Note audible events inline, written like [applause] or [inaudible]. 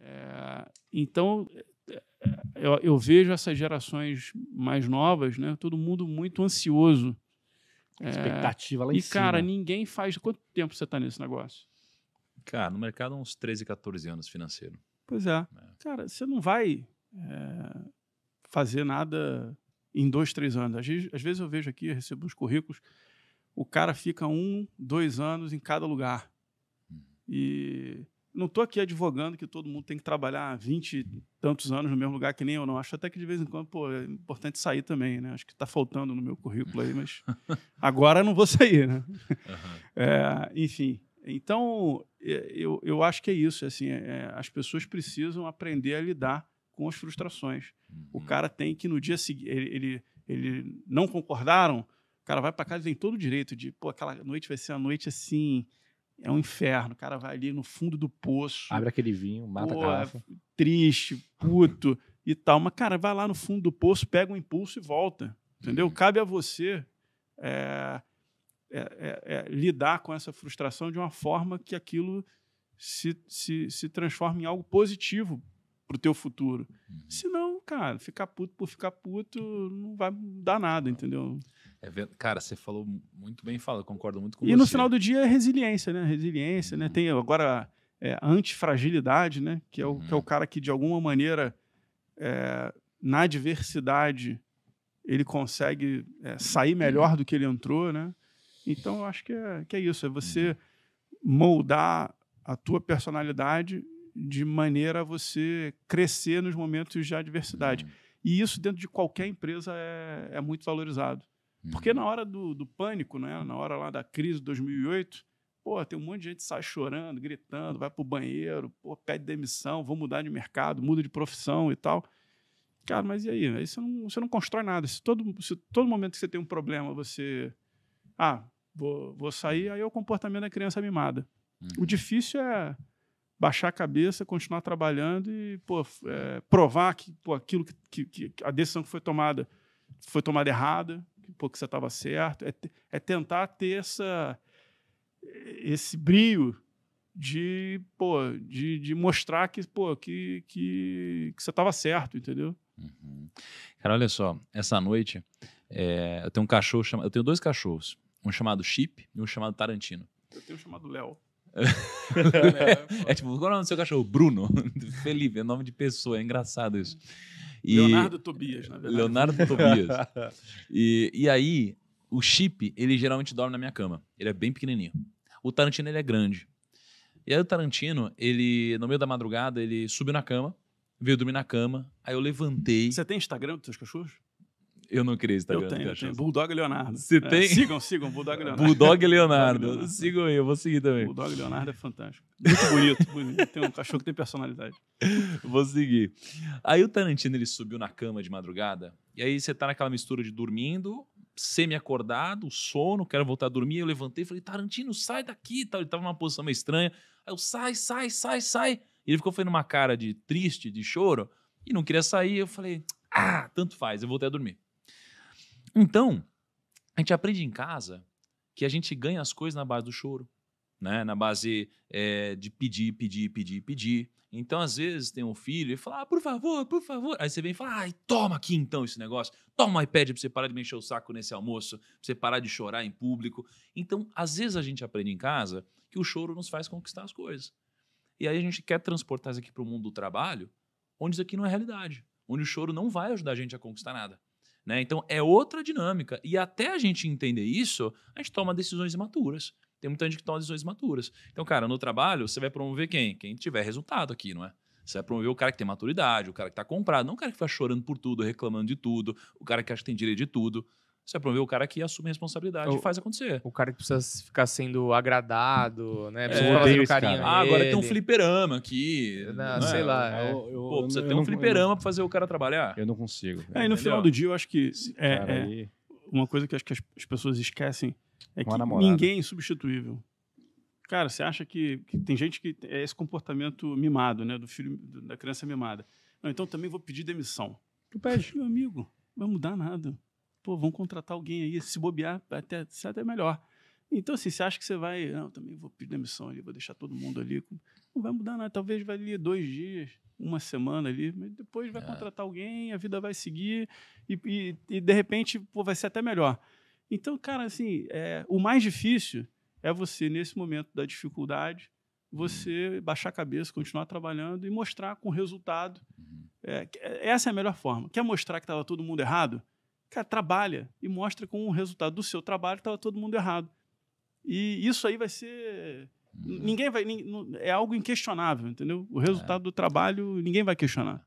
É, então, é, é, eu, eu, vejo essas gerações mais novas, né? Todo mundo muito ansioso. A expectativa é, lá em e, cima. E, cara, ninguém faz. Quanto tempo você está nesse negócio? Cara, no mercado, uns 13, 14 anos financeiro. Pois é. é. Cara, você não vai é, fazer nada em dois, três anos. Às vezes, às vezes eu vejo aqui, eu recebo uns currículos, o cara fica um, dois anos em cada lugar. Hum. E não estou aqui advogando que todo mundo tem que trabalhar 20 e tantos anos no mesmo lugar que nem eu, não. Acho até que de vez em quando, pô, é importante sair também, né? Acho que está faltando no meu currículo aí, mas [laughs] agora não vou sair, né? Uhum. É, enfim, então é, eu, eu acho que é isso, assim, é, é, as pessoas precisam aprender a lidar com as frustrações. Uhum. O cara tem que no dia seguinte, ele, ele, ele não concordaram, o cara vai para casa e tem todo o direito de, pô, aquela noite vai ser a noite assim é um inferno. O cara vai ali no fundo do poço. Abre aquele vinho, mata pô, a é garrafa. triste, puto e tal. Mas, cara, vai lá no fundo do poço, pega um impulso e volta. Entendeu? Cabe a você é, é, é, é lidar com essa frustração de uma forma que aquilo se, se, se transforme em algo positivo para o teu futuro. Uhum. Senão, cara, ficar puto por ficar puto não vai dar nada, entendeu? É cara, você falou muito bem, fala, concordo muito com e você. E no final do dia é resiliência, né? Resiliência, uhum. né? Tem agora é, antifragilidade, né? Que é, o, uhum. que é o uhum. cara que, de alguma maneira, é, na adversidade, ele consegue é, sair melhor uhum. do que ele entrou, né? Então, eu acho que é, que é isso, é você uhum. moldar a tua personalidade de maneira a você crescer nos momentos de adversidade. Uhum. E isso, dentro de qualquer empresa, é, é muito valorizado. Porque na hora do, do pânico, né? na hora lá da crise de 2008, pô, tem um monte de gente que sai chorando, gritando, vai para o banheiro, pô, pede demissão, vou mudar de mercado, muda de profissão e tal. Cara, mas e aí? Aí você não, você não constrói nada. Se todo, se todo momento que você tem um problema, você. Ah, vou, vou sair, aí é o comportamento da criança é mimada. Uhum. O difícil é baixar a cabeça, continuar trabalhando e pô, é, provar que pô, aquilo que, que, que, a decisão que foi tomada foi tomada errada, pô, que você estava certo. É, é, tentar ter essa, esse brilho de, pô, de, de mostrar que, pô, que, que, que você estava certo, entendeu? Uhum. Cara, olha só, essa noite é, eu tenho um cachorro eu tenho dois cachorros, um chamado Chip e um chamado Tarantino. Eu tenho um chamado Léo. é, [laughs] é, tipo, qual é o nome do seu cachorro? Bruno. [laughs] Felipe, é nome de pessoa, é engraçado isso. E... Leonardo Tobias, na verdade. Leonardo Tobias. [laughs] E, e aí, o Chip, ele geralmente dorme na minha cama. Ele é bem pequenininho. O Tarantino, ele é grande. E aí o Tarantino, ele, no meio da madrugada, ele subiu na cama, veio dormir na cama, aí eu levantei. Você tem Instagram dos seus cachorros? Eu não criei Instagram. Eu tenho, eu tenho. Bulldog Leonardo. Você é, tem? Sigam, sigam, Bulldog Leonardo. Bulldog Leonardo. Leonardo. Sigam eu, vou seguir também. Bulldog Leonardo é fantástico. Muito bonito, bonito. Tem um cachorro que tem personalidade. [laughs] Vou seguir. Aí o Tarantino, ele subiu na cama de madrugada, e aí você tá naquela mistura de dormindo, semi-acordado, sono, quero voltar a dormir. Eu levantei e falei, Tarantino, sai daqui. Ele tava numa posição meio estranha. Aí eu, sai, sai, sai, sai. E ele ficou fazendo uma cara de triste, de choro, e não queria sair. Eu falei, ah, tanto faz, eu voltei a dormir. Então, a gente aprende em casa que a gente ganha as coisas na base do choro, né? na base é, de pedir, pedir, pedir, pedir. Então, às vezes, tem um filho e fala, ah, por favor, por favor. Aí você vem e fala, ai, toma aqui então esse negócio. Toma o um iPad pra você parar de mexer o saco nesse almoço, pra você parar de chorar em público. Então, às vezes, a gente aprende em casa que o choro nos faz conquistar as coisas. E aí a gente quer transportar isso aqui para o mundo do trabalho, onde isso aqui não é realidade. Onde o choro não vai ajudar a gente a conquistar nada. Né? Então é outra dinâmica. E até a gente entender isso, a gente toma decisões imaturas. Tem muita gente que toma decisões imaturas. Então, cara, no trabalho, você vai promover quem? Quem tiver resultado aqui, não é? Você vai promover o cara que tem maturidade, o cara que está comprado, não o cara que fica chorando por tudo, reclamando de tudo, o cara que acha que tem direito de tudo. Você vai promover o cara que assume a responsabilidade o, e faz acontecer. O cara que precisa ficar sendo agradado, né? É. Precisa é, fazer carinho. Ah, agora tem um fliperama aqui. Não, não é? sei é, lá. É. Eu, eu, Pô, precisa eu, ter um fliperama não, pra fazer o cara trabalhar. Eu não consigo. É, no final do dia, eu acho que. é, é uma coisa que acho que as, pessoas esquecem é que ninguém é substituível. Cara, você acha que, que, tem gente que é esse comportamento mimado, né? Do filho, da criança mimada. Não, então também vou pedir demissão. Tu pede, meu amigo, não vai mudar nada pô, vão contratar alguém aí, se bobear, até, se até melhor. Então, assim, você acha que você vai, não, também vou pedir demissão ali, vou deixar todo mundo ali. Não vai mudar nada, talvez vai ali dois dias, uma semana ali, mas depois vai é. contratar alguém, a vida vai seguir e, e, e de repente pô, vai ser até melhor. Então, cara, assim, é, o mais difícil é você, nesse momento da dificuldade, você uhum. baixar a cabeça, continuar trabalhando e mostrar com resultado. Uhum. É, é, essa é a melhor forma. Quer mostrar que estava todo mundo errado? Cara, trabalha e mostra com o resultado do seu trabalho estava todo mundo errado. E isso aí vai ser. Uhum. Ninguém vai. É algo inquestionável, entendeu? O resultado é. do trabalho, ninguém vai questionar.